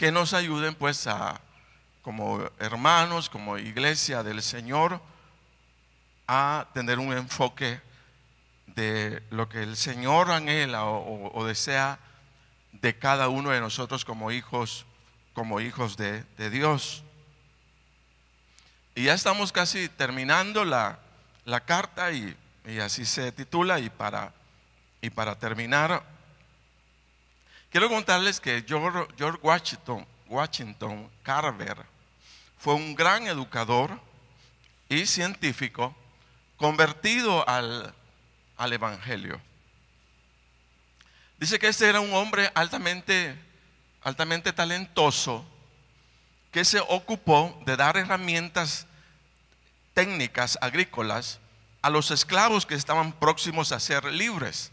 que nos ayuden pues a, como hermanos, como iglesia del Señor, a tener un enfoque de lo que el Señor anhela o, desea de cada uno de nosotros como hijos, como hijos de, Dios. Y ya estamos casi terminando la, la carta y, así se titula. Y para, y para terminar, Quiero contarles que George Washington, Carver fue un gran educador y científico convertido al, al Evangelio. Dice que este era un hombre altamente, altamente talentoso que se ocupó de dar herramientas técnicas agrícolas a los esclavos que estaban próximos a ser libres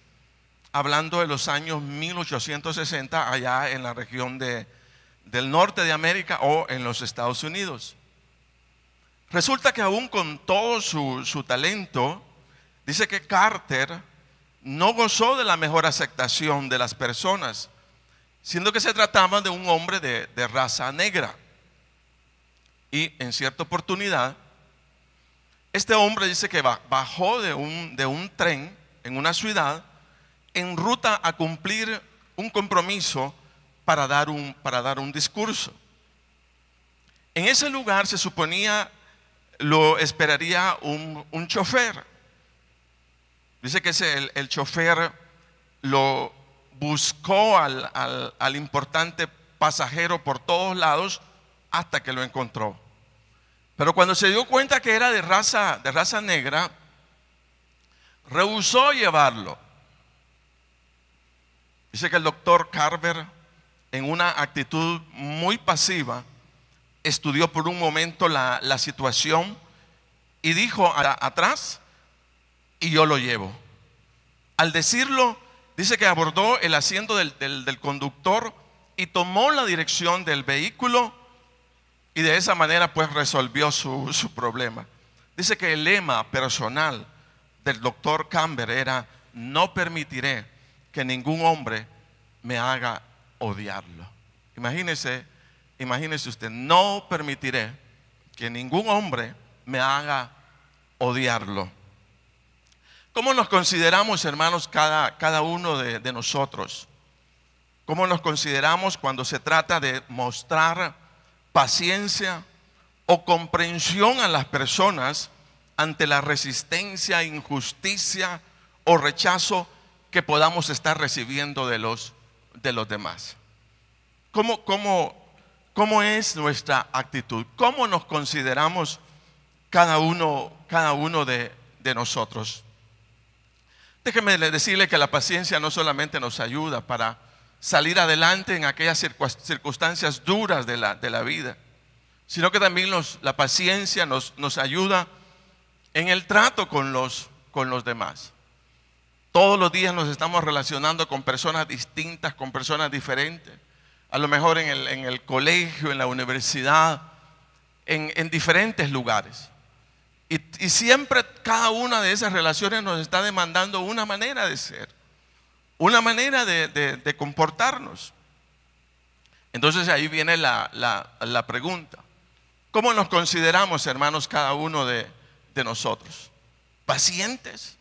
hablando de los años 1860 allá en la región del norte de América o en los Estados Unidos. Resulta que aún con todo su, talento, dice que Carter no gozó de la mejor aceptación de las personas, siendo que se trataba de un hombre de, raza negra. Y en cierta oportunidad, este hombre dice que bajó un, de un tren en una ciudad en ruta a cumplir un compromiso para dar un, para dar un discurso. En ese lugar se suponía lo esperaría un, chofer. Dice que el, chofer lo buscó al, al importante pasajero por todos lados hasta que lo encontró. Pero cuando se dio cuenta que era de raza, de raza negra, rehusó llevarlo. Dice que el doctor Carver, en una actitud muy pasiva, estudió por un momento la, situación y dijo atrás, y yo lo llevo. Al decirlo, dice que abordó el asiento del, del, conductor y tomó la dirección del vehículo y de esa manera pues resolvió su, su problema. Dice que el lema personal del doctor Camber era, no permitiré que ningún hombre me haga odiarlo. Imagínese, imagínese usted, no permitiré que ningún hombre me haga odiarlo. ¿Cómo nos consideramos, hermanos, cada, cada uno de, de nosotros? ¿Cómo nos consideramos cuando se trata de mostrar paciencia o comprensión a las personas ante la resistencia, injusticia o rechazo que podamos estar recibiendo de los, de los demás. ¿Cómo, es nuestra actitud? ¿Cómo nos consideramos cada uno, cada uno de, nosotros? Déjeme decirle que la paciencia no solamente nos ayuda para salir adelante en aquellas circunstancias duras de la, vida, sino que también la paciencia nos, ayuda en el trato con los demás. Todos los días nos estamos relacionando con personas distintas, con personas diferentes. A lo mejor en el, colegio, en la universidad, en, diferentes lugares. Y, siempre cada una de esas relaciones nos está demandando una manera de ser, una manera de, comportarnos. Entonces ahí viene la, pregunta. ¿Cómo nos consideramos, hermanos, cada uno de, de nosotros? ¿Pacientes?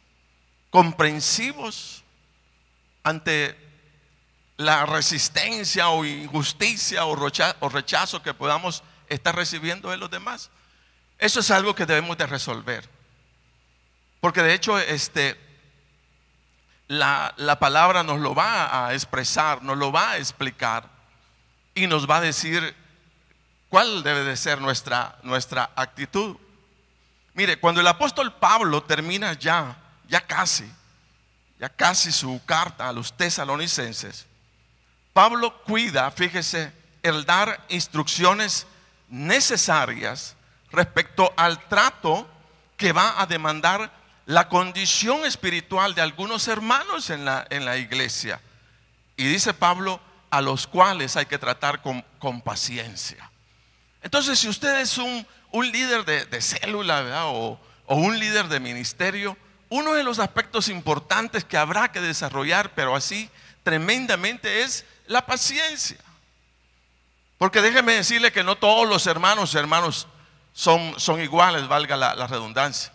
comprensivos ante la resistencia o injusticia o rechazo que podamos estar recibiendo de los demás. Eso es algo que debemos de resolver. Porque de hecho, este, la, la, palabra nos lo va a expresar, nos lo va a explicar y nos va a decir cuál debe de ser nuestra, nuestra actitud. Mire, cuando el apóstol Pablo termina ya ya casi, ya casi su carta a los tesalonicenses, Pablo cuida, fíjese, el dar instrucciones necesarias respecto al trato que va a demandar la condición espiritual de algunos hermanos en la, en la iglesia. Y dice Pablo, a los cuales hay que tratar con, paciencia. Entonces, si usted es un, líder de, célula O, o un líder de ministerio, uno de los aspectos importantes que habrá que desarrollar, pero así tremendamente, es la paciencia. Porque déjeme decirle que no todos los hermanos, hermanos, son, son iguales, valga la, redundancia.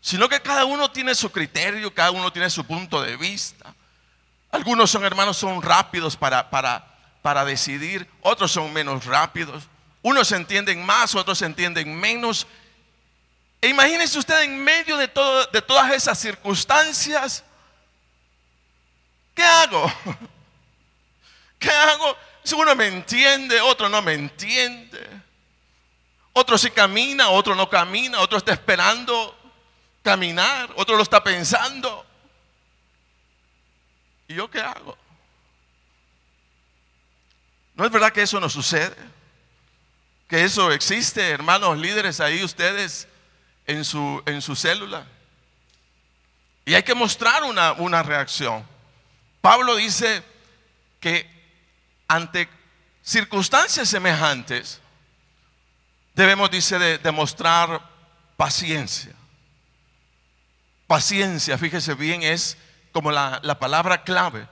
Sino que cada uno tiene su criterio, cada uno tiene su punto de vista. Algunos son hermanos, son rápidos para, para decidir, otros son menos rápidos. Unos entienden más, otros entienden menos. E imagínese usted en medio de, todo, de todas esas circunstancias. ¿Qué hago? ¿Qué hago? Si Uno me entiende, otro no me entiende. Otro sí camina, otro no camina, otro está esperando caminar, otro lo está pensando. ¿Y yo qué hago? ¿No es verdad que eso no sucede? Que eso existe, hermanos líderes ahí ustedes en su, en su célula. Y hay que mostrar una, reacción. Pablo dice que ante circunstancias semejantes debemos, dice, demostrar paciencia. Paciencia, fíjese bien, es como la, la palabra clave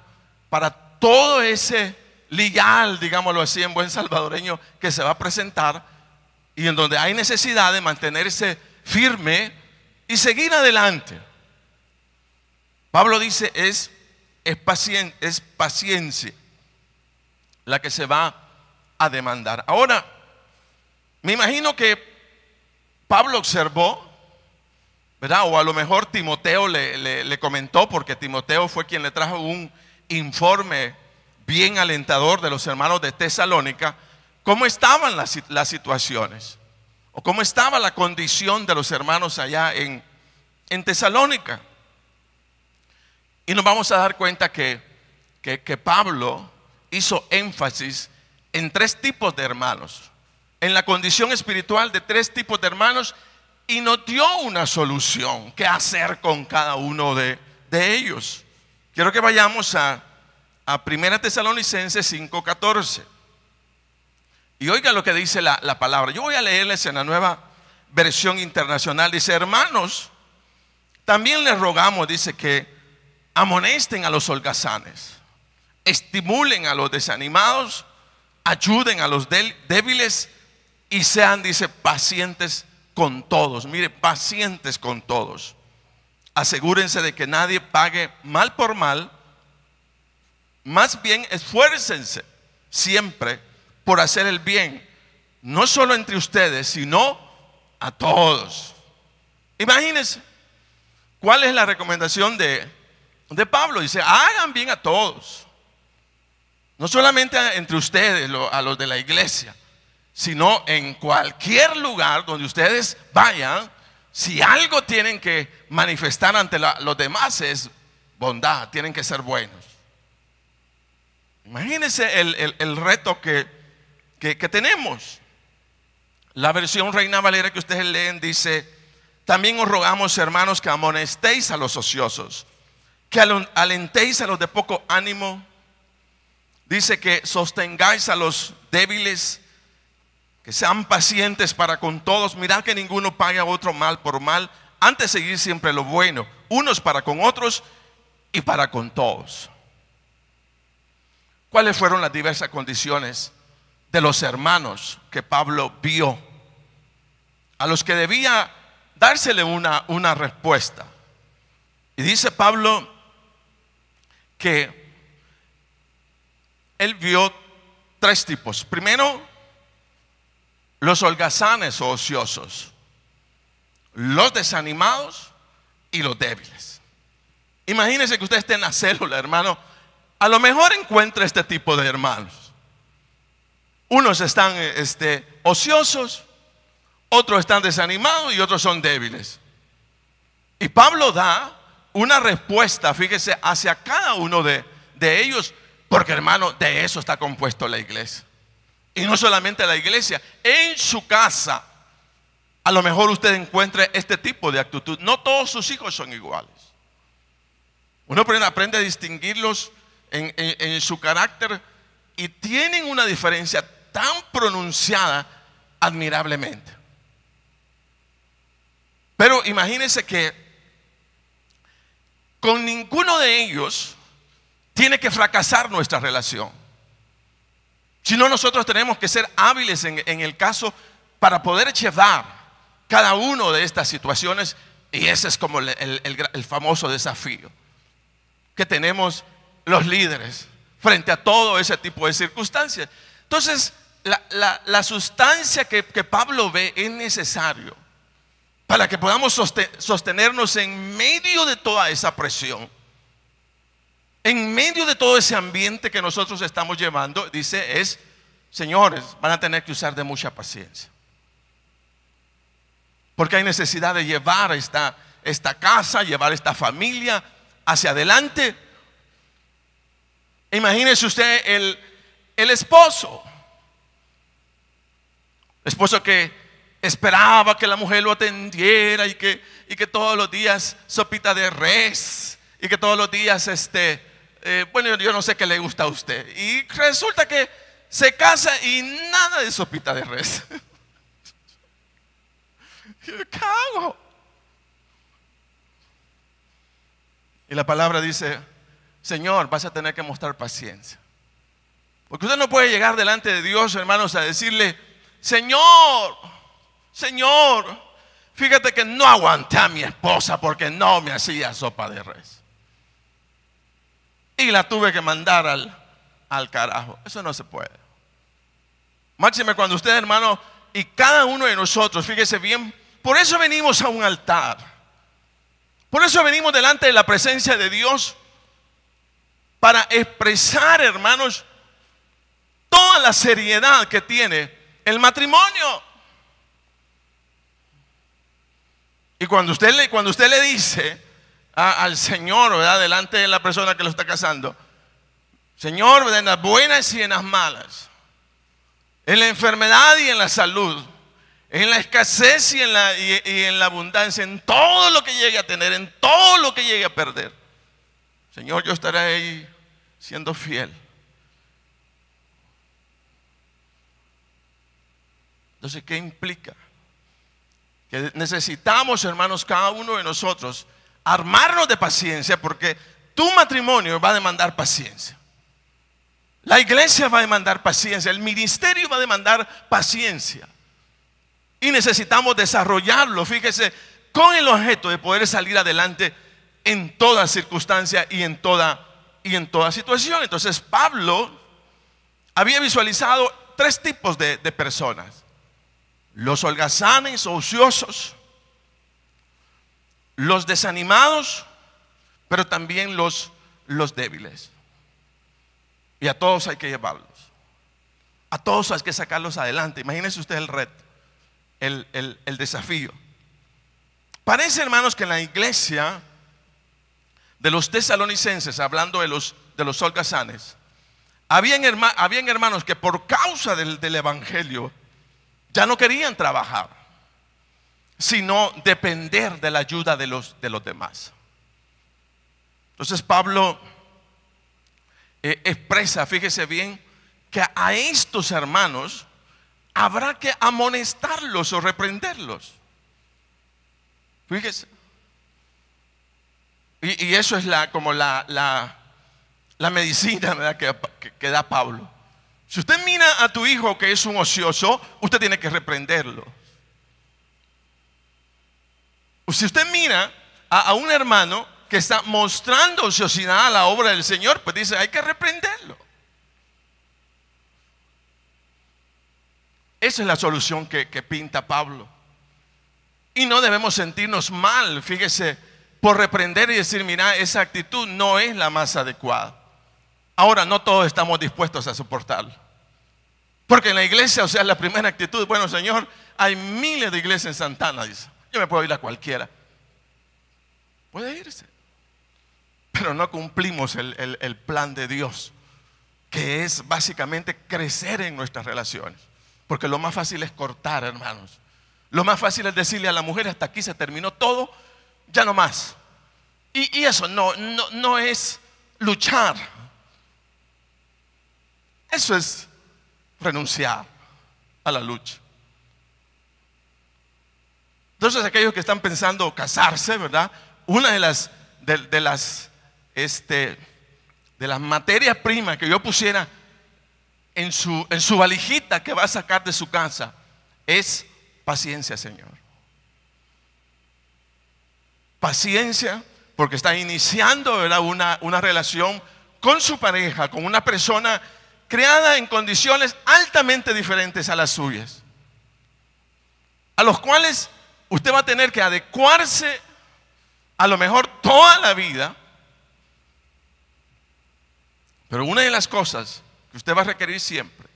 para todo ese lial, digámoslo así, en buen salvadoreño, que se va a presentar y en donde hay necesidad de mantenerse firme y seguir adelante. Pablo dice, es, es, es paciencia la que se va a demandar. Ahora, me imagino que Pablo observó, ¿verdad? O a lo mejor Timoteo le, comentó, porque Timoteo fue quien le trajo un informe bien alentador de los hermanos de Tesalónica, cómo estaban las, las situaciones o cómo estaba la condición de los hermanos allá en, Tesalónica. Y nos vamos a dar cuenta que, Pablo hizo énfasis en tres tipos de hermanos, en la condición espiritual de tres tipos de hermanos y nos dio una solución, qué hacer con cada uno de, ellos. Quiero que vayamos a, a 1 Tesalonicenses 5:14. Y oiga lo que dice la, palabra. Yo voy a leerles en la nueva versión internacional. Dice, hermanos, también les rogamos, dice, que amonesten a los holgazanes, estimulen a los desanimados, ayuden a los débiles y sean, dice, pacientes con todos. Mire, pacientes con todos. Asegúrense de que nadie pague mal por mal. Más bien, esfuércense siempre por hacer el bien, no solo entre ustedes, sino a todos. Imagínense, ¿cuál es la recomendación de, de Pablo? Dice, hagan bien a todos, no solamente entre ustedes, a los de la iglesia, sino en cualquier lugar donde ustedes vayan, si algo tienen que manifestar ante los demás es bondad, tienen que ser buenos. Imagínense el reto que que, tenemos. La versión Reina Valera que ustedes leen dice, también os rogamos, hermanos, que amonestéis a los ociosos, que alentéis a los de poco ánimo. Dice que sostengáis a los débiles, que sean pacientes para con todos. Mirad que ninguno pague a otro mal por mal, antes seguir siempre lo bueno, unos para con otros y para con todos. ¿Cuáles fueron las diversas condiciones de los hermanos que Pablo vio, a los que debía dársele una, una respuesta. Y dice Pablo que él vio tres tipos. Primero, los holgazanes o ociosos, los desanimados y los débiles. Imagínense que usted esté en la célula, hermano. A lo mejor encuentra este tipo de hermanos. Unos están eh, este, ociosos, otros están desanimados y otros son débiles. Y Pablo da una respuesta, fíjese, hacia cada uno de, ellos, porque hermano, de eso está compuesto la iglesia. Y no solamente la iglesia, en su casa a lo mejor usted encuentre este tipo de actitud. No todos sus hijos son iguales. Uno aprende a distinguirlos en, en su carácter y tienen una diferencia tan pronunciada admirablemente. Pero imagínense que con ninguno de ellos tiene que fracasar nuestra relación. Si no, nosotros tenemos que ser hábiles en, el caso para poder llevar cada una de estas situaciones y ese es como el, el famoso desafío que tenemos los líderes frente a todo ese tipo de circunstancias. Entonces, la, sustancia que, Pablo ve es necesario para que podamos sostenernos en medio de toda esa presión. En medio de todo ese ambiente que nosotros estamos llevando, dice, es, señores, van a tener que usar de mucha paciencia. Porque hay necesidad de llevar esta, esta casa, llevar esta familia hacia adelante. Imagínense usted el esposo Esposo que esperaba que la mujer lo atendiera y que, y que todos los días sopita de res y que todos los días, este, eh, bueno, yo no sé qué le gusta a usted. Y resulta que se casa y nada de sopita de res. ¿Qué hago? Y la palabra dice, Señor, vas a tener que mostrar paciencia. Porque usted no puede llegar delante de Dios, hermanos, a decirle, Señor, Señor, fíjate que no aguanté a mi esposa porque no me hacía sopa de res. Y la tuve que mandar al, carajo. Eso no se puede. Máxime cuando usted, hermano, y cada uno de nosotros, fíjese bien, por eso venimos a un altar. Por eso venimos delante de la presencia de Dios para expresar, hermanos, toda la seriedad que tiene el matrimonio. Y cuando usted le, cuando usted le dice al Señor, ¿verdad? Delante de la persona que lo está casando, Señor, en las buenas y en las malas, en la enfermedad y en la salud, en la escasez y en la, y en la abundancia, en todo lo que llegue a tener, en todo lo que llegue a perder. Señor, yo estaré ahí siendo fiel. Entonces, ¿qué implica? Que necesitamos, hermanos, cada uno de nosotros, armarnos de paciencia porque tu matrimonio va a demandar paciencia. La iglesia va a demandar paciencia, el ministerio va a demandar paciencia. Y necesitamos desarrollarlo, fíjese, con el objeto de poder salir adelante en toda circunstancia y en toda, y en toda situación. Entonces Pablo había visualizado tres tipos de personas. Los holgazanes ociosos, los desanimados, pero también los, débiles. Y a todos hay que llevarlos. A todos hay que sacarlos adelante. Imagínense usted el reto, el, desafío. Parece, hermanos, que en la iglesia de los tesalonicenses, hablando de los, de los holgazanes, habían, hermanos que por causa del Evangelio ya no querían trabajar, sino depender de la ayuda de los, de los demás. Entonces Pablo eh, expresa, fíjese bien, que a estos hermanos habrá que amonestarlos o reprenderlos. Fíjese. Y, eso es la, como la, medicina que da Pablo. Si usted mira a tu hijo que es un ocioso, usted tiene que reprenderlo. Si usted mira a, un hermano que está mostrando ociosidad a la obra del Señor, pues dice, hay que reprenderlo. Esa es la solución que, que, pinta Pablo. Y no debemos sentirnos mal, fíjese, por reprender y decir, mira, esa actitud no es la más adecuada. Ahora, no todos estamos dispuestos a soportarlo. Porque en la iglesia, o sea, la primera actitud, bueno, Señor, hay miles de iglesias en Santana, dice. Yo me puedo ir a cualquiera. Puede irse. Pero no cumplimos el, plan de Dios, que es básicamente crecer en nuestras relaciones. Porque lo más fácil es cortar, hermanos. Lo más fácil es decirle a la mujer, hasta aquí se terminó todo, ya no más. Y, y eso no, no, no es luchar eso es renunciar a la lucha. Entonces aquellos que están pensando casarse, ¿verdad? Una de las, de, las, este, de las materias primas que yo pusiera en su, en valijita que va a sacar de su casa es paciencia, Señor. Paciencia, porque está iniciando ¿verdad? Una, una relación con su pareja, con una persona creada en condiciones altamente diferentes a las suyas, a los cuales usted va a tener que adecuarse a lo mejor toda la vida. Pero una de las cosas que usted va a requerir siempre,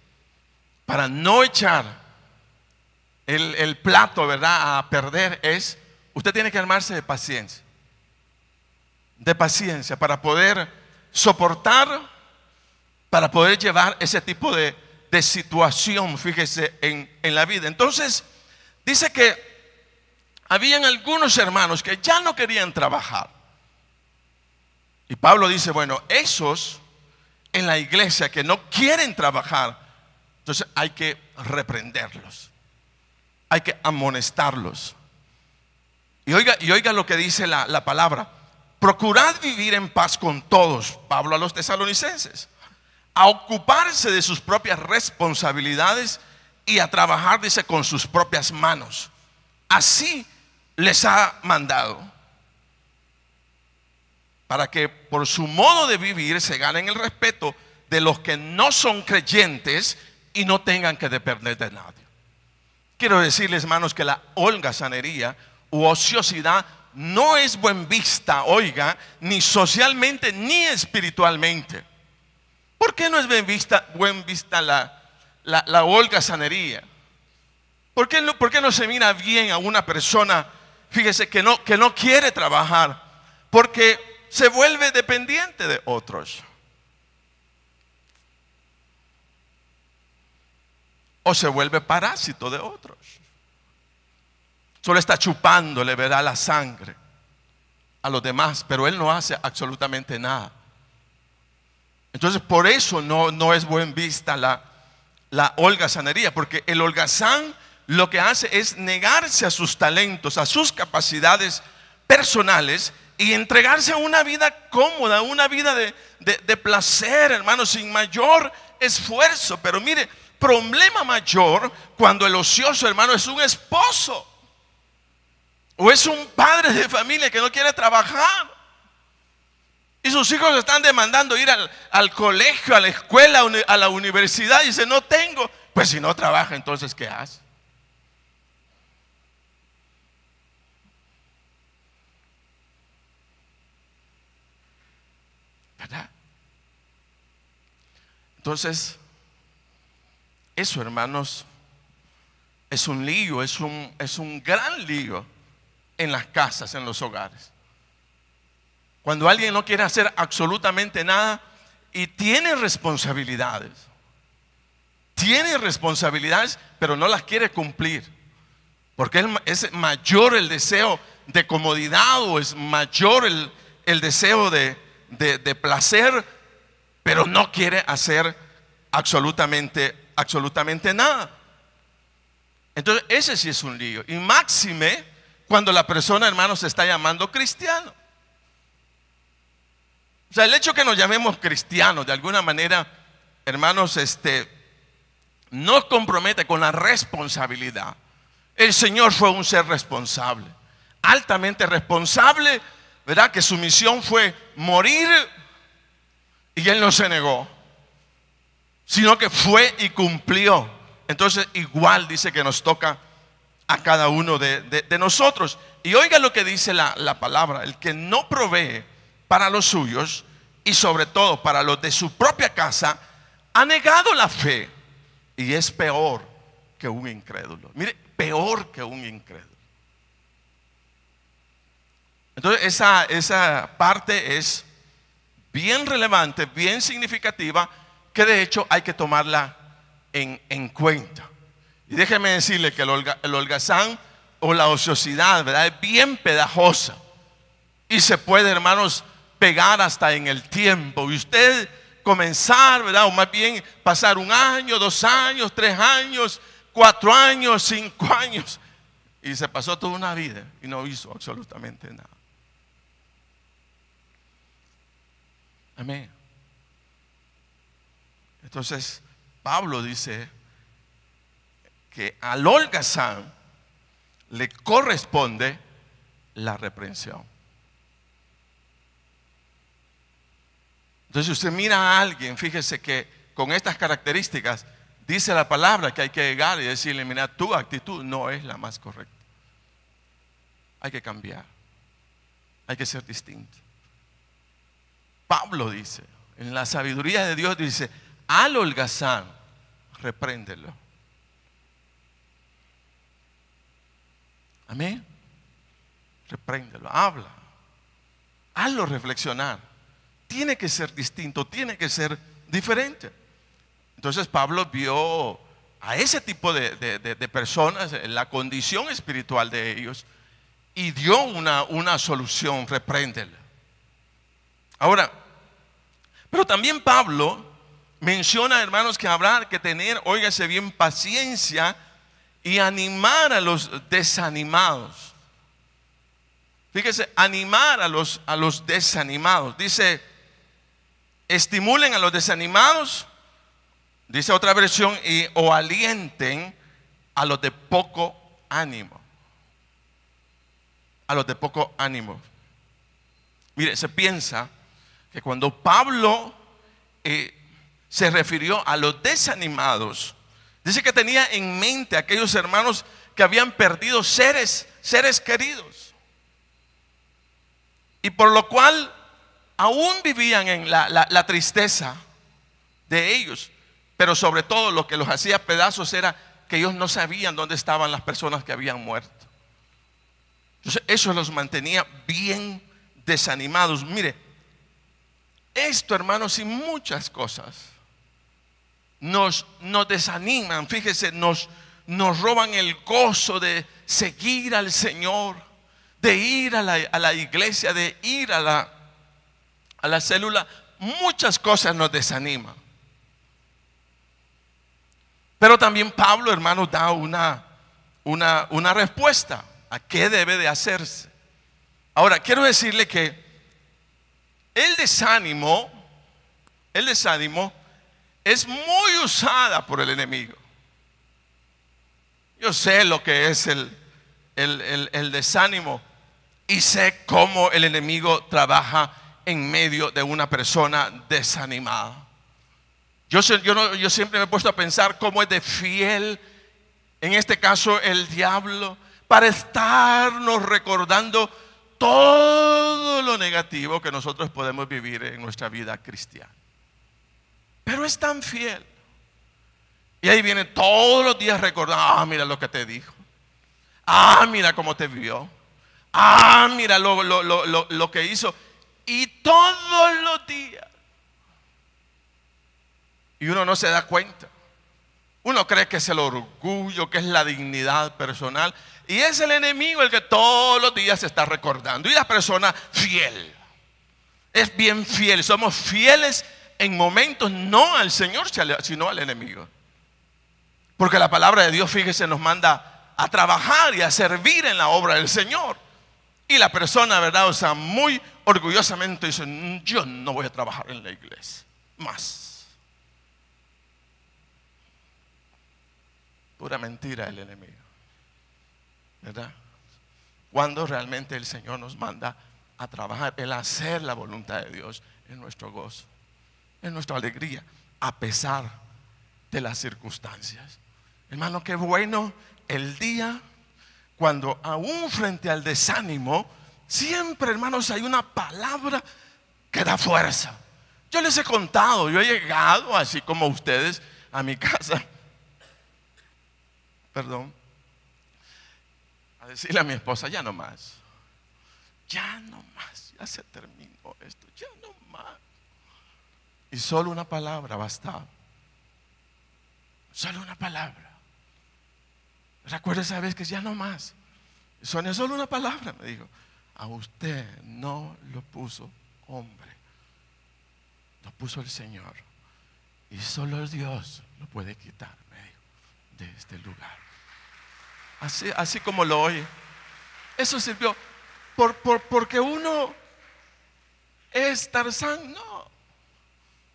para no echar el, el plato, ¿verdad?, a perder, es, usted tiene que armarse de paciencia. De paciencia para poder soportar para poder llevar ese tipo de, situación, fíjese, en, la vida. Entonces, dice que habían algunos hermanos que ya no querían trabajar. Y Pablo dice, bueno, esos en la iglesia que no quieren trabajar, entonces hay que reprenderlos, hay que amonestarlos. Y oiga, y oiga lo que dice la, la palabra, procurad vivir en paz con todos, Pablo a los tesalonicenses a ocuparse de sus propias responsabilidades y a trabajar, dice, con sus propias manos. Así les ha mandado. Para que por su modo de vivir se ganen el respeto de los que no son creyentes y no tengan que depender de nadie. Quiero decirles, hermanos, que la holgazanería u ociosidad no es buen vista, oiga, ni socialmente ni espiritualmente. ¿Por qué no es bien vista, buen vista la, la, holgazanería? ¿Por qué, no, se mira bien a una persona, fíjese, que no, que no quiere trabajar? Porque se vuelve dependiente de otros. O se vuelve parásito de otros. Solo está chupando, le verá la sangre a los demás, pero él no hace absolutamente nada. Entonces, por eso no, es buen vista la, holgazanería, porque el holgazán lo que hace es negarse a sus talentos, a sus capacidades personales y entregarse a una vida cómoda, una vida de, de placer, hermano, sin mayor esfuerzo. Pero mire, problema mayor cuando el ocioso, hermano, es un esposo o es un padre de familia que no quiere trabajar. Y sus hijos están demandando ir al, colegio, a la escuela, a la universidad. Y dice, no tengo. Pues si no trabaja, entonces ¿qué hace? ¿Verdad? Entonces, eso hermanos, es un lío, es un, es un gran lío en las casas, en los hogares. Cuando alguien no quiere hacer absolutamente nada y tiene responsabilidades. Tiene responsabilidades, pero no las quiere cumplir. Porque es mayor el deseo de comodidad o es mayor el, deseo de, placer, pero no quiere hacer absolutamente, absolutamente nada. Entonces, ese sí es un lío. Y máxime cuando la persona, hermano, se está llamando cristiano. O sea, el hecho que nos llamemos cristianos, de alguna manera, hermanos, este, nos compromete con la responsabilidad. El Señor fue un ser responsable, altamente responsable, ¿verdad? Que su misión fue morir y Él no se negó, sino que fue y cumplió. Entonces, igual dice que nos toca a cada uno de, nosotros. Y oiga lo que dice la palabra, el que no provee para los suyos y sobre todo para los de su propia casa, ha negado la fe y es peor que un incrédulo. Mire, peor que un incrédulo. Entonces, esa, parte es bien relevante, bien significativa, que de hecho hay que tomarla en, cuenta. Y déjeme decirle que el, holgazán o la ociosidad, ¿verdad? Es bien pedajosa. Y se puede, hermanos, pegar hasta en el tiempo. Y usted comenzar, ¿verdad? O más bien pasar un año, dos años, tres años, cuatro años, cinco años. Y se pasó toda una vida y no hizo absolutamente nada. Amén. Entonces, Pablo dice que al holgazán le corresponde la reprensión. Entonces si usted mira a alguien, fíjese que con estas características dice la palabra que hay que llegar y decirle, mira, tu actitud no es la más correcta. Hay que cambiar. Hay que ser distinto. Pablo dice, en la sabiduría de Dios dice, al holgazán, repréndelo. Amén. Repréndelo, habla. Hazlo reflexionar tiene que ser distinto, tiene que ser diferente. Entonces Pablo vio a ese tipo de, personas, eh, la condición espiritual de ellos, y dio una, una solución, repréndela. Ahora, pero también Pablo menciona, hermanos, que habrá que tener, óigase bien, paciencia y animar a los desanimados. Fíjese, animar a los, a los desanimados. Dice, estimulen a los desanimados, dice otra versión, y, o alienten a los de poco ánimo. A los de poco ánimo. Mire, se piensa que cuando Pablo eh, se refirió a los desanimados, dice que tenía en mente aquellos hermanos que habían perdido seres, seres queridos. Y por lo cual aún vivían en la, tristeza de ellos, pero sobre todo lo que los hacía pedazos era que ellos no sabían dónde estaban las personas que habían muerto. eso los mantenía bien desanimados. Mire, esto, hermanos, y muchas cosas nos, nos desaniman. Fíjese, nos, roban el gozo de seguir al Señor, de ir a la, a la iglesia, de ir a la a la célula, muchas cosas nos desaniman. Pero también Pablo, hermano, da una, una, respuesta a qué debe de hacerse. Ahora, quiero decirle que el desánimo, el desánimo es muy usada por el enemigo. Yo sé lo que es el, el, el desánimo y sé cómo el enemigo trabaja en medio de una persona desanimada. Yo, siempre me he puesto a pensar cómo es de fiel, en este caso el diablo, para estarnos recordando todo lo negativo que nosotros podemos vivir en nuestra vida cristiana. Pero es tan fiel. Y ahí viene todos los días recordando, ah, mira lo que te dijo. Ah, mira cómo te vio. Ah, mira lo que hizo todos los días. Y uno no se da cuenta. Uno cree que es el orgullo, que es la dignidad personal. Y es el enemigo el que todos los días se está recordando. Y la persona fiel. Es bien fiel. Somos fieles en momentos no al Señor, sino al enemigo. Porque la palabra de Dios, fíjese, nos manda a trabajar y a servir en la obra del Señor. Y la persona, ¿verdad? O sea, muy orgullosamente dice, mm, yo no voy a trabajar en la iglesia más. Pura mentira el enemigo. ¿Verdad? Cuando realmente el Señor nos manda a trabajar, el hacer la voluntad de Dios en nuestro gozo, en nuestra alegría, a pesar de las circunstancias. Hermano, qué bueno el día cuando aún frente al desánimo, siempre hermanos hay una palabra que da fuerza. Yo les he contado, yo he llegado así como ustedes a mi casa, perdón, a decirle a mi esposa, ya no más, ya no más, ya se terminó esto, ya no más. Y solo una palabra basta. solo una palabra. Recuerda esa vez que ya no más. Sonía solo una palabra, me dijo. A usted no lo puso hombre, lo puso el Señor. Y solo Dios lo puede quitar, me dijo, de este lugar. Así, así como lo oye. Eso sirvió. porque uno es Tarzán, no.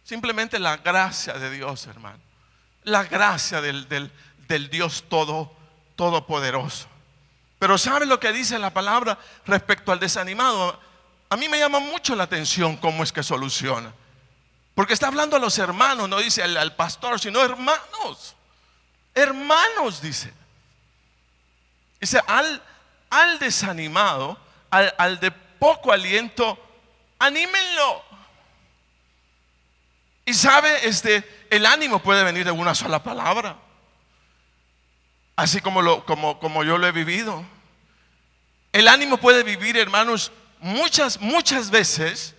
Simplemente la gracia de Dios, hermano. La gracia del Dios todo todopoderoso. Pero ¿sabe lo que dice la palabra respecto al desanimado? A mí me llama mucho la atención cómo es que soluciona. Porque está hablando a los hermanos, no dice al, pastor, sino hermanos. Hermanos, dice. Dice, al, al desanimado, al, al de poco aliento, anímenlo. Y sabe, este, el ánimo puede venir de una sola palabra así como, yo lo he vivido. El ánimo puede vivir, hermanos, muchas, muchas veces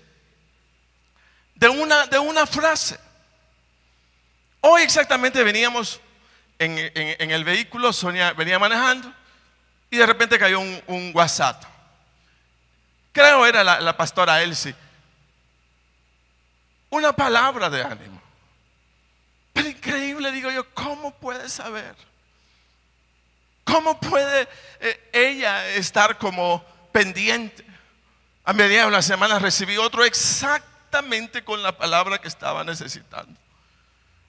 de una, de una frase. Hoy exactamente veníamos en, el vehículo, Sonia venía manejando y de repente cayó un, un WhatsApp. Creo era la, la pastora Elsie. Una palabra de ánimo. Pero increíble, digo yo, ¿cómo puede saber? ¿Cómo puede eh, ella estar como pendiente? A medida de una semana recibí otro exactamente con la palabra que estaba necesitando.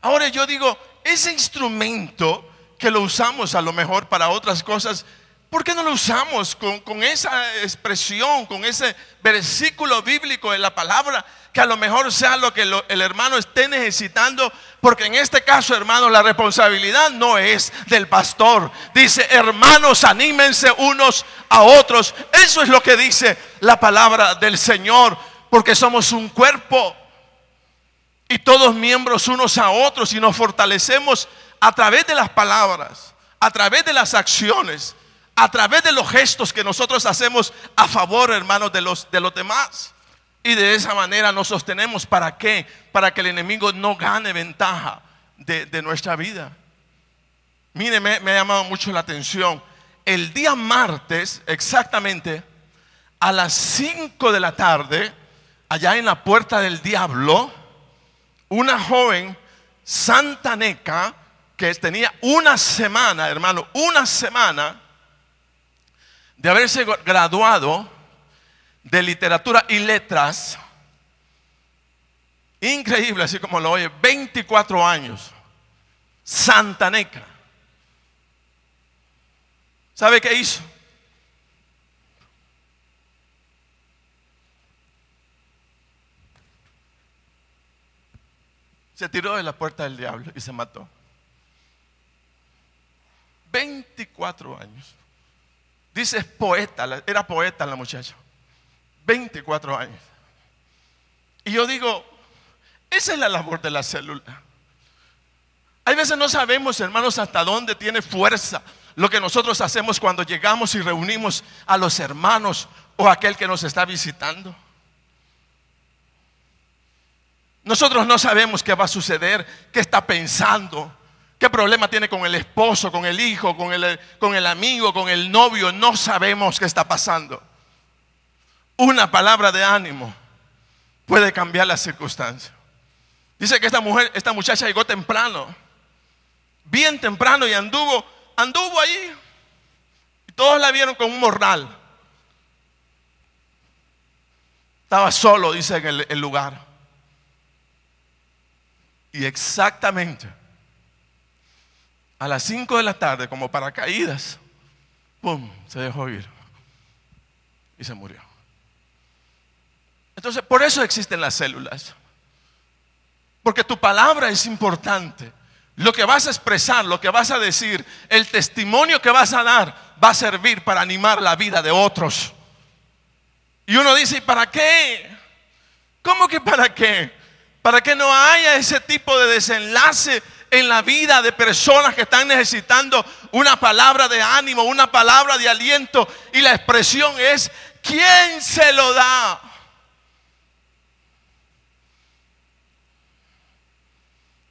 Ahora yo digo, ese instrumento que lo usamos a lo mejor para otras cosas ¿Por qué no lo usamos con, esa expresión, con ese versículo bíblico de la palabra? Que a lo mejor sea lo que el hermano esté necesitando, porque en este caso, hermano, la responsabilidad no es del pastor. Dice, hermanos, anímense unos a otros. Eso es lo que dice la palabra del Señor, porque somos un cuerpo y todos miembros unos a otros y nos fortalecemos a través de las palabras, a través de las acciones a través de los gestos que nosotros hacemos a favor, hermanos, de los, de los demás. Y de esa manera nos sostenemos. ¿Para qué? Para que el enemigo no gane ventaja de, nuestra vida. Mire, me, ha llamado mucho la atención. El día martes, exactamente, a las 5 de la tarde, allá en la puerta del diablo, una joven Santa Neca, que tenía una semana, hermano, una semana de haberse graduado de literatura y letras, increíble, así como lo oye, 24 años, Santa Santaneca. ¿Sabe qué hizo? Se tiró de la puerta del diablo y se mató. 24 años. Dice, poeta, era poeta la muchacha. 24 años. Y yo digo, esa es la labor de la célula. Hay veces no sabemos, hermanos, hasta dónde tiene fuerza lo que nosotros hacemos cuando llegamos y reunimos a los hermanos o aquel que nos está visitando. Nosotros no sabemos qué va a suceder, qué está pensando, ¿Qué problema tiene con el esposo, con el hijo, con el, con el amigo, con el novio? No sabemos qué está pasando. Una palabra de ánimo puede cambiar las circunstancias. Dice que esta mujer, esta muchacha llegó temprano, bien temprano y anduvo, anduvo ahí. Y todos la vieron con un morral. Estaba solo, dice, en el lugar. Y exactamente a las 5 de la tarde, como paracaídas, ¡pum! Se dejó ir. Y se murió. Entonces, por eso existen las células. Porque tu palabra es importante. Lo que vas a expresar, lo que vas a decir, el testimonio que vas a dar va a servir para animar la vida de otros. Y uno dice, ¿y para qué? ¿Cómo que para qué? Para que no haya ese tipo de desenlace en la vida de personas que están necesitando una palabra de ánimo, una palabra de aliento. Y la expresión es, ¿quién se lo da?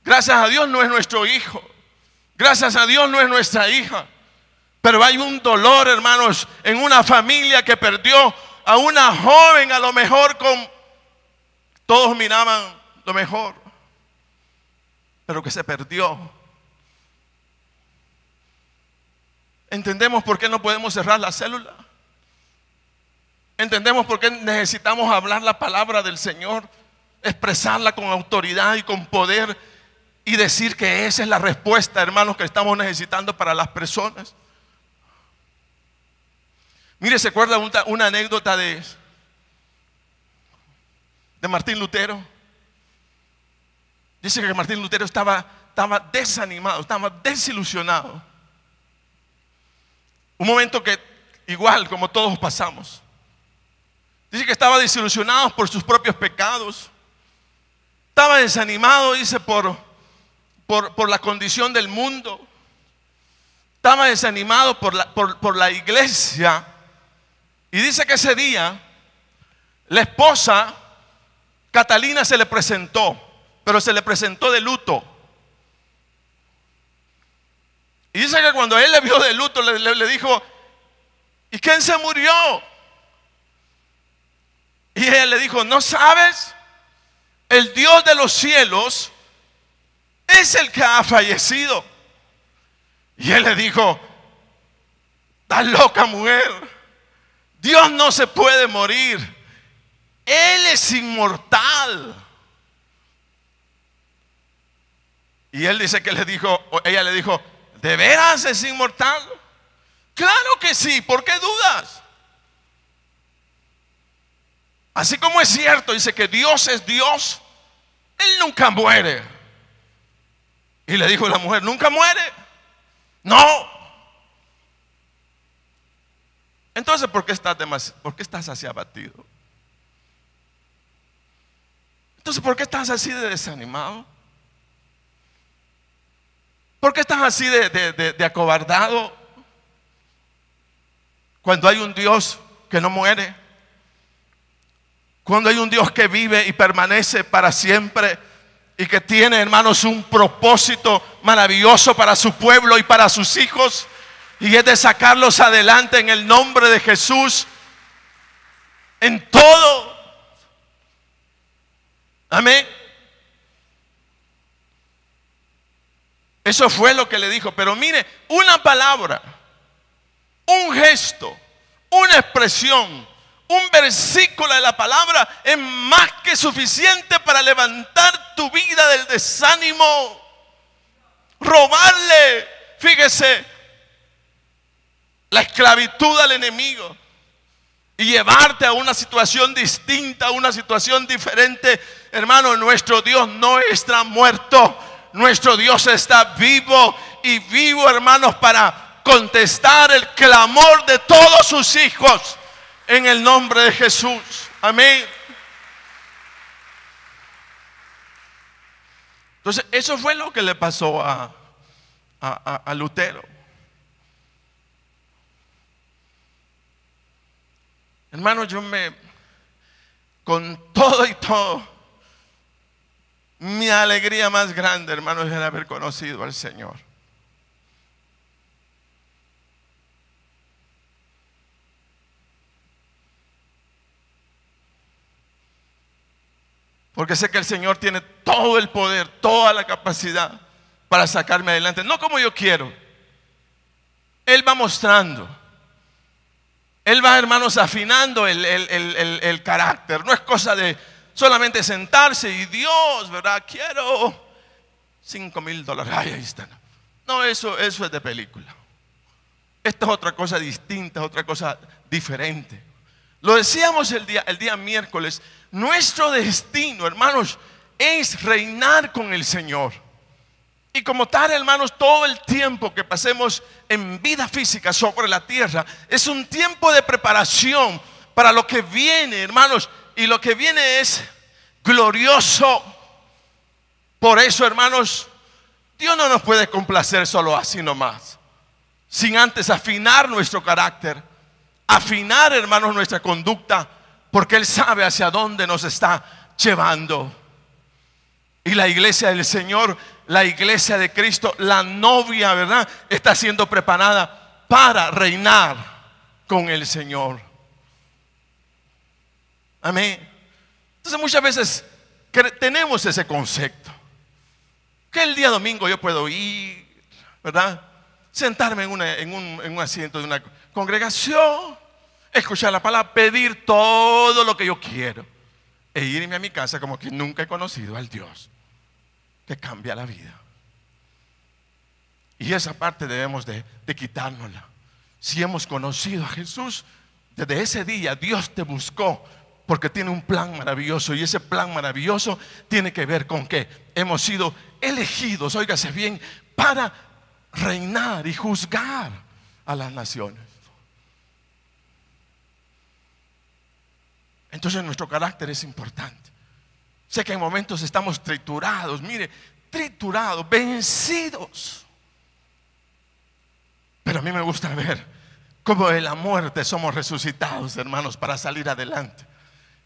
Gracias a Dios no es nuestro hijo. Gracias a Dios no es nuestra hija. Pero hay un dolor, hermanos, en una familia que perdió a una joven, a lo mejor con... Todos miraban lo mejor pero que se perdió. ¿Entendemos por qué no podemos cerrar la célula? ¿Entendemos por qué necesitamos hablar la palabra del Señor, expresarla con autoridad y con poder y decir que esa es la respuesta, hermanos, que estamos necesitando para las personas? Mire, ¿se acuerda una, anécdota de, de Martín Lutero? Dice que Martín Lutero estaba, estaba desanimado, estaba desilusionado. Un momento que igual como todos pasamos. Dice que estaba desilusionado por sus propios pecados. Estaba desanimado, dice, por, por, la condición del mundo. Estaba desanimado por por, por la iglesia. Y dice que ese día la esposa Catalina se le presentó pero se le presentó de luto. Y dice que cuando él le vio de luto, le, dijo, ¿y quién se murió? Y ella le dijo, ¿no sabes? El Dios de los cielos es el que ha fallecido. Y él le dijo, estás loca mujer, Dios no se puede morir, Él es inmortal. Y él dice que le dijo, ella le dijo, ¿de veras es inmortal? Claro que sí, ¿por qué dudas? Así como es cierto, dice que Dios es Dios, Él nunca muere. Y le dijo la mujer, ¿nunca muere? No. Entonces, ¿por qué estás, ¿por qué estás así abatido? Entonces, ¿por qué estás así de desanimado? ¿Por qué estás así de, de acobardado cuando hay un Dios que no muere? Cuando hay un Dios que vive y permanece para siempre y que tiene, hermanos, un propósito maravilloso para su pueblo y para sus hijos, y es de sacarlos adelante en el nombre de Jesús, en todo. Amén. Eso fue lo que le dijo. Pero mire, una palabra, un gesto, una expresión, un versículo de la palabra es más que suficiente para levantar tu vida del desánimo, robarle, fíjese, la esclavitud al enemigo y llevarte a una situación distinta, a una situación diferente. Hermano, nuestro Dios no está muerto. Nuestro Dios está vivo y vivo, hermanos, para contestar el clamor de todos sus hijos en el nombre de Jesús. Amén. Entonces, eso fue lo que le pasó a, Lutero. Hermano, yo me, con todo y todo, mi alegría más grande, hermano, es el haber conocido al Señor. Porque sé que el Señor tiene todo el poder, toda la capacidad para sacarme adelante. No como yo quiero. Él va mostrando. Él va, hermanos, afinando el carácter. No es cosa de, solamente sentarse y Dios, ¿verdad? Quiero 5 mil dólares. ahí No, eso, eso es de película. Esta es otra cosa distinta, otra cosa diferente. Lo decíamos el día, el día miércoles, nuestro destino, hermanos, es reinar con el Señor. Y como tal, hermanos, todo el tiempo que pasemos en vida física sobre la tierra es un tiempo de preparación para lo que viene, hermanos, y lo que viene es glorioso. Por eso, hermanos, Dios no nos puede complacer solo así nomás. Sin antes afinar nuestro carácter, afinar, hermanos, nuestra conducta, porque Él sabe hacia dónde nos está llevando. Y la iglesia del Señor, la iglesia de Cristo, la novia, ¿verdad? Está siendo preparada para reinar con el Señor. Amén. Entonces muchas veces tenemos ese concepto. Que el día domingo yo puedo ir, ¿verdad? Sentarme en, un, asiento de una congregación, escuchar la palabra, pedir todo lo que yo quiero e irme a mi casa como que nunca he conocido al Dios que cambia la vida. Y esa parte debemos de quitárnosla. Si hemos conocido a Jesús, desde ese día Dios te buscó porque tiene un plan maravilloso y ese plan maravilloso tiene que ver con que hemos sido elegidos, óigase bien, para reinar y juzgar a las naciones. Entonces nuestro carácter es importante. Sé que en momentos estamos triturados, mire, triturados, vencidos. Pero a mí me gusta ver cómo de la muerte somos resucitados, hermanos, para salir adelante.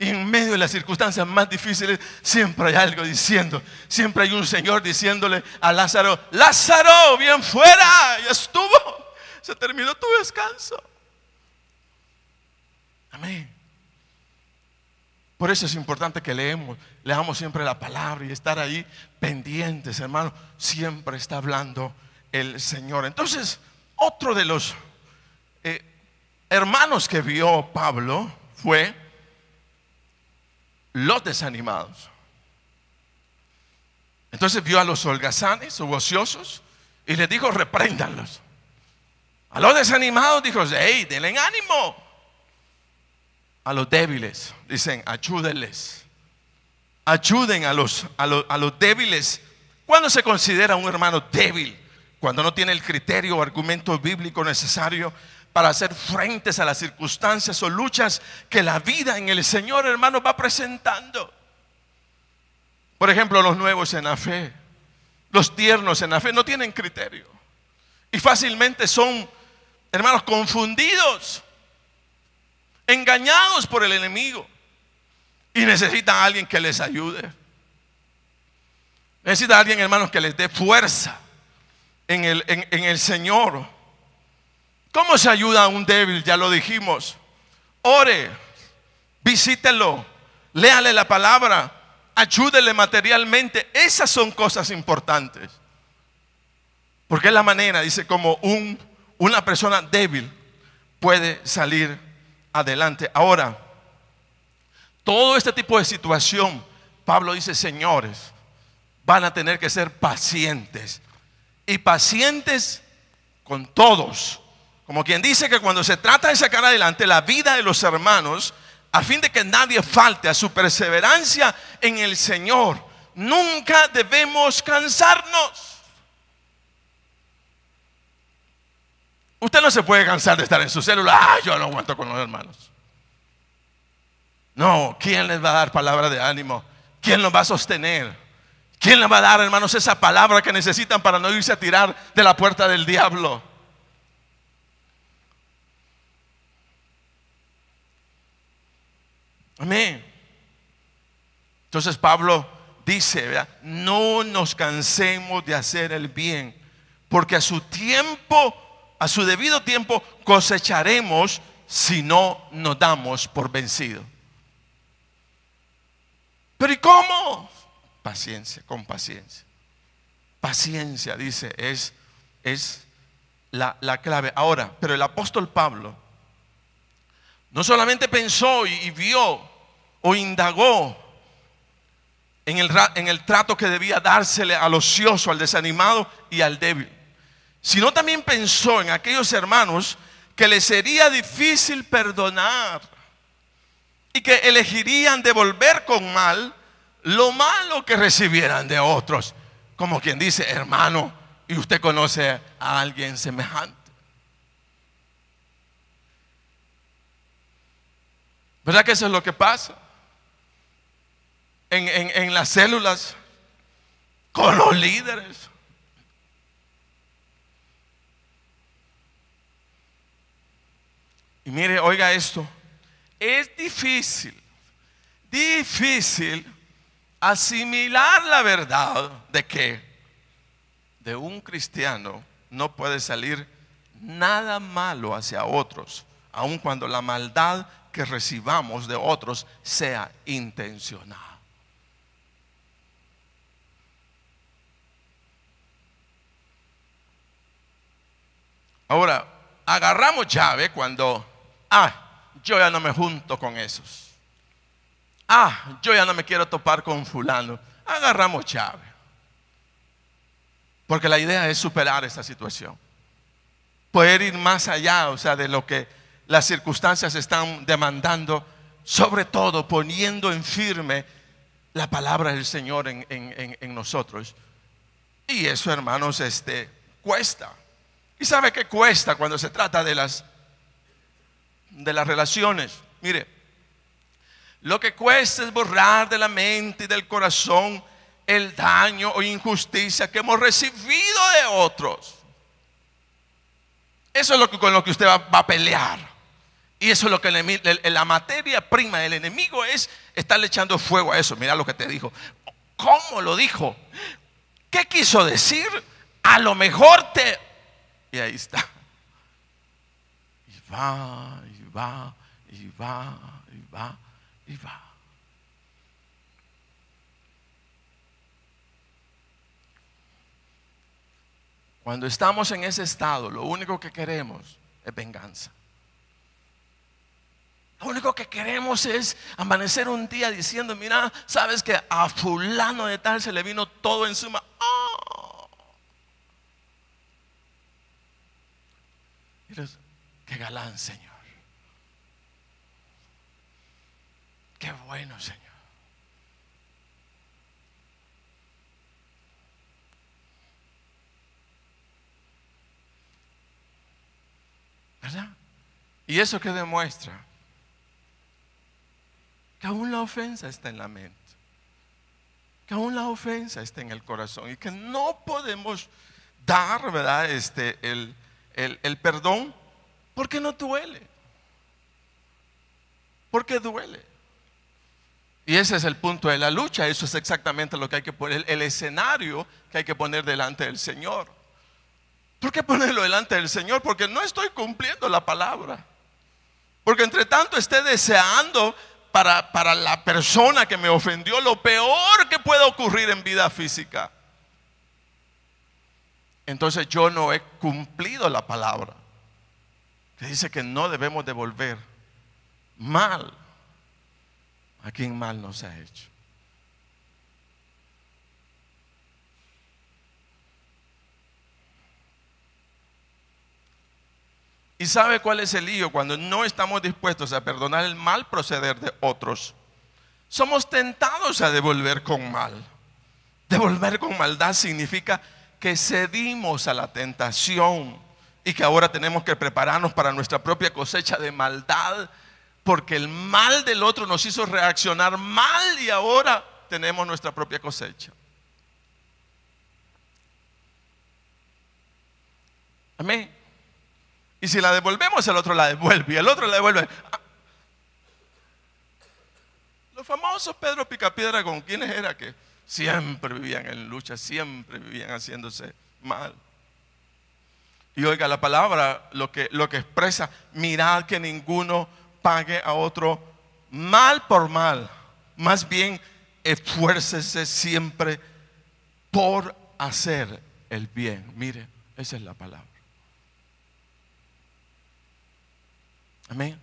Y en medio de las circunstancias más difíciles, siempre hay algo diciendo. Siempre hay un Señor diciéndole a Lázaro, Lázaro, bien fuera, ya estuvo. Se terminó tu descanso. Amén. Por eso es importante que leemos, leamos siempre la palabra y estar ahí pendientes, hermano. Siempre está hablando el Señor. Entonces, otro de los eh, hermanos que vio Pablo fue los desanimados. Entonces vio a los holgazanes o ociosos y les dijo, repréndanlos. A los desanimados dijo, hey, denle ánimo. A los débiles, dicen, ayúdenles. Ayuden a los, a a los débiles. ¿Cuándo se considera un hermano débil? Cuando no tiene el criterio o argumento bíblico necesario para hacer frentes a las circunstancias o luchas que la vida en el Señor, hermano, va presentando. Por ejemplo, los nuevos en la fe, los tiernos en la fe, no tienen criterio. Y fácilmente son, hermanos, confundidos, engañados por el enemigo. Y necesitan a alguien que les ayude. Necesitan a alguien, hermanos, que les dé fuerza en el, en el Señor. ¿Cómo se ayuda a un débil? Ya lo dijimos. Ore, visítelo, léale la palabra, ayúdele materialmente. Esas son cosas importantes. Porque es la manera, dice, como una persona débil puede salir adelante. Ahora, todo este tipo de situación, Pablo dice, señores, van a tener que ser pacientes. Y pacientes con todos como quien dice que cuando se trata de sacar adelante la vida de los hermanos, a fin de que nadie falte a su perseverancia en el Señor, nunca debemos cansarnos. Usted no se puede cansar de estar en su célula. Ah, yo no aguanto con los hermanos. No, ¿quién les va a dar palabra de ánimo? ¿Quién los va a sostener? ¿Quién les va a dar, hermanos, esa palabra que necesitan para no irse a tirar de la puerta del diablo? Amén. Entonces Pablo dice, no nos cansemos de hacer el bien, porque a su tiempo, a su debido tiempo, cosecharemos si no nos damos por vencido. Pero ¿y cómo? Paciencia, con paciencia. Paciencia, dice, es, es la, clave. Ahora, pero el apóstol Pablo no solamente pensó y vio o indagó en el, en el trato que debía dársele al ocioso, al desanimado y al débil, sino también pensó en aquellos hermanos que les sería difícil perdonar y que elegirían devolver con mal lo malo que recibieran de otros. Como quien dice, hermano, y usted conoce a alguien semejante. ¿Verdad que eso es lo que pasa? en, las células, con los líderes. Y mire, oiga esto, es difícil, difícil asimilar la verdad de que de un cristiano no puede salir nada malo hacia otros, aun cuando la maldad que recibamos de otros sea intencional. Ahora, agarramos llave cuando, ah, yo ya no me junto con esos. Ah, yo ya no me quiero topar con fulano. Agarramos llave. Porque la idea es superar esa situación. Poder ir más allá, o sea, de lo que las circunstancias están demandando, sobre todo poniendo en firme la palabra del Señor en, nosotros. Y eso, hermanos, este, cuesta. ¿Y sabe qué cuesta cuando se trata de las, de las relaciones? Mire, lo que cuesta es borrar de la mente y del corazón el daño o injusticia que hemos recibido de otros. Eso es lo que, con lo que usted va, a pelear. Y eso es lo que la materia prima del enemigo es estarle echando fuego a eso. Mira lo que te dijo. ¿Cómo lo dijo? ¿Qué quiso decir? A lo mejor te y ahí está. Y va, y va, y va, y va, y va. Cuando estamos en ese estado, lo único que queremos es venganza. Lo único que queremos es amanecer un día diciendo, mira, sabes que a fulano de tal se le vino todo encima. ¡Oh! Qué galán, Señor. Qué bueno, Señor. ¿Verdad? ¿Y eso que demuestra? Que aún la ofensa está en la mente. Que aún la ofensa está en el corazón. Y que no podemos dar, ¿verdad? Este, el, el, perdón porque no duele. Porque duele. Y ese es el punto de la lucha. Eso es exactamente lo que hay que poner, el escenario que hay que poner delante del Señor. ¿Por qué ponerlo delante del Señor? Porque no estoy cumpliendo la palabra. Porque entre tanto esté deseando para, para la persona que me ofendió lo peor que pueda ocurrir en vida física entonces yo no he cumplido la palabra. Que dice que no debemos devolver mal a quien mal nos ha hecho. ¿Y sabe cuál es el lío? Cuando no estamos dispuestos a perdonar el mal proceder de otros, somos tentados a devolver con mal. Devolver con maldad significa que cedimos a la tentación y que ahora tenemos que prepararnos para nuestra propia cosecha de maldad, porque el mal del otro nos hizo reaccionar mal y ahora tenemos nuestra propia cosecha. Amén. Y si la devolvemos, el otro la devuelve y el otro la devuelve. Los famosos Pedro Picapiedra, ¿con quiénes era que? Siempre vivían en lucha, siempre vivían haciéndose mal. Y oiga la palabra, lo que, expresa, mirad que ninguno pague a otro mal por mal. Más bien, esfuércese siempre por hacer el bien. Mire, esa es la palabra. Amén.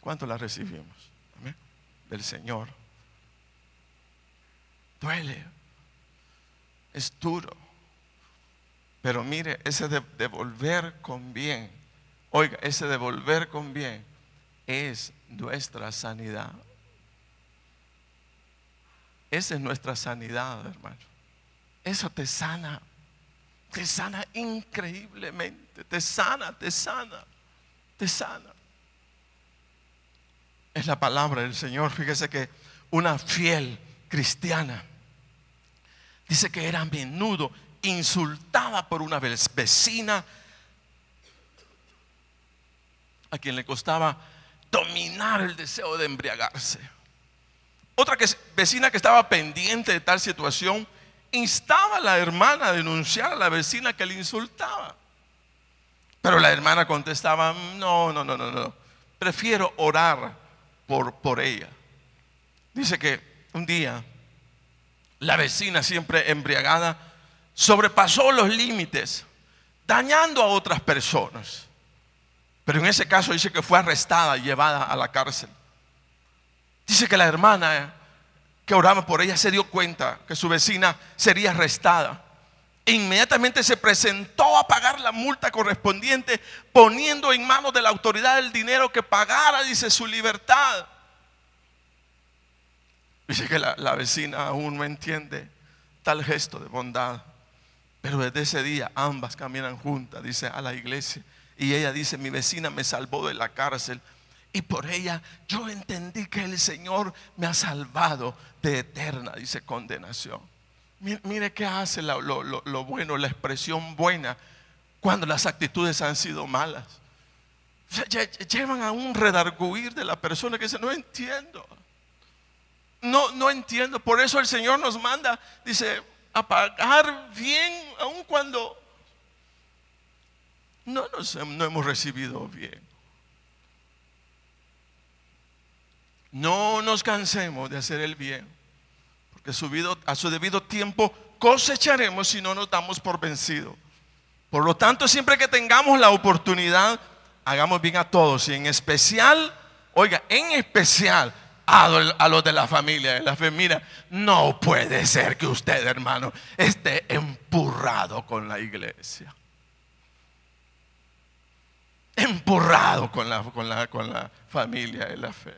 ¿Cuánto la recibimos? Amén. Del Señor. Duele. Es duro. Pero mire, ese de devolver con bien, oiga, ese devolver con bien es nuestra sanidad. Esa es nuestra sanidad, hermano. Eso te sana. Te sana increíblemente. Te sana, te sana, te sana. Es la palabra del Señor. Fíjese que una fiel cristiana Dice que era menudo insultada por una vecina a quien le costaba dominar el deseo de embriagarse. Otra vecina que estaba pendiente de tal situación instaba a la hermana a denunciar a la vecina que le insultaba. Pero la hermana contestaba, no, no, no, no, no, prefiero orar por, por ella. Dice que un día la vecina siempre embriagada, sobrepasó los límites, dañando a otras personas. Pero en ese caso dice que fue arrestada y llevada a la cárcel. Dice que la hermana eh, que oraba por ella se dio cuenta que su vecina sería arrestada. E inmediatamente se presentó a pagar la multa correspondiente, poniendo en manos de la autoridad el dinero que pagara, dice, su libertad. Dice que la, vecina aún no entiende tal gesto de bondad. Pero desde ese día ambas caminan juntas, dice, a la iglesia. Y ella dice, mi vecina me salvó de la cárcel. Y por ella yo entendí que el Señor me ha salvado de eterna, dice, condenación. Mire, qué hace lo, lo bueno, la expresión buena, cuando las actitudes han sido malas. Llevan a un redarguir de la persona que dice, no entiendo. No, no entiendo. Por eso el Señor nos manda, dice, a pagar bien, aun cuando no, nos, hemos recibido bien. No nos cansemos de hacer el bien, porque subido, a su debido tiempo cosecharemos si no nos damos por vencido. Por lo tanto, siempre que tengamos la oportunidad, hagamos bien a todos y en especial, oiga, en especial a, los de la familia de la fe, mira, no puede ser que usted, hermano, esté empurrado con la iglesia. Empurrado con la, con la familia de la fe.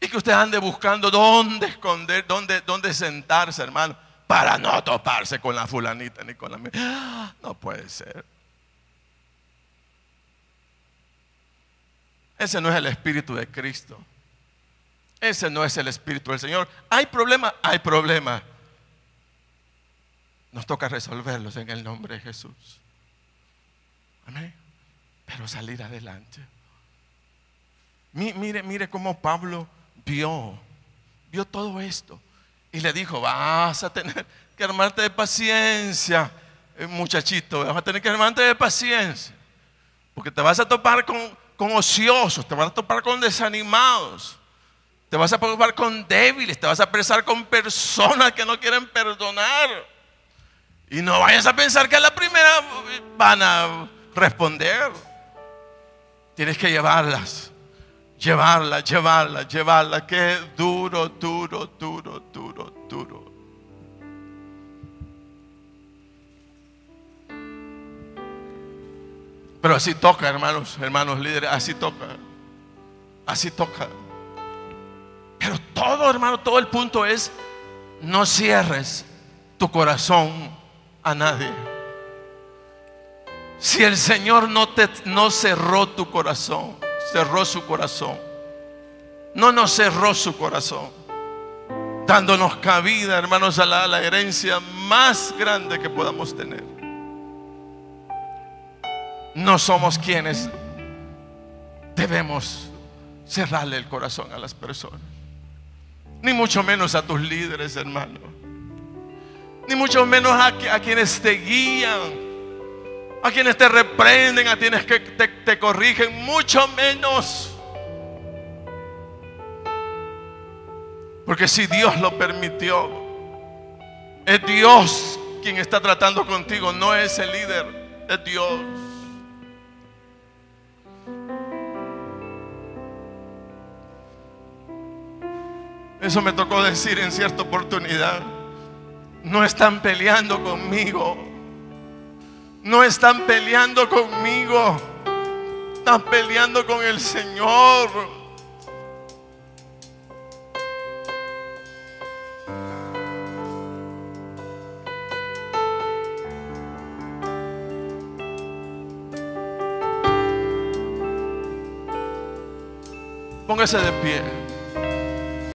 Y que usted ande buscando dónde esconder, dónde, dónde sentarse, hermano, para no toparse con la fulanita ni con la... ¡Ah! No puede ser. Ese no es el espíritu de Cristo. Ese no es el Espíritu del Señor. ¿Hay problema? Hay problema. Nos toca resolverlos en el nombre de Jesús. Amén. Pero salir adelante. Mire, mire cómo Pablo vio, vio todo esto. Y le dijo, vas a tener que armarte de paciencia, eh, muchachito, vas a tener que armarte de paciencia. Porque te vas a topar con, con ociosos, te vas a topar con desanimados. Te vas a preocupar con débiles, te vas a pensar con personas que no quieren perdonar. Y no vayas a pensar que a la primera van a responder. Tienes que llevarlas, llevarlas, llevarlas, llevarlas. Qué duro, duro, duro, duro, duro. Pero así toca, hermanos, hermanos líderes, así toca, así toca. Pero todo, hermano, todo el punto es, no cierres tu corazón a nadie. Si el Señor no, te, no cerró tu corazón, cerró su corazón, no nos cerró su corazón, dándonos cabida, hermanos, a la herencia más grande que podamos tener. No somos quienes debemos cerrarle el corazón a las personas. Ni mucho menos a tus líderes, hermano. Ni mucho menos a, quienes te guían. A quienes te reprenden, a quienes te, te corrigen. Mucho menos. Porque si Dios lo permitió, es Dios quien está tratando contigo, no es el líder, es Dios. Eso me tocó decir en cierta oportunidad. No están peleando conmigo. No están peleando conmigo. Están peleando con el Señor. Póngase de pie.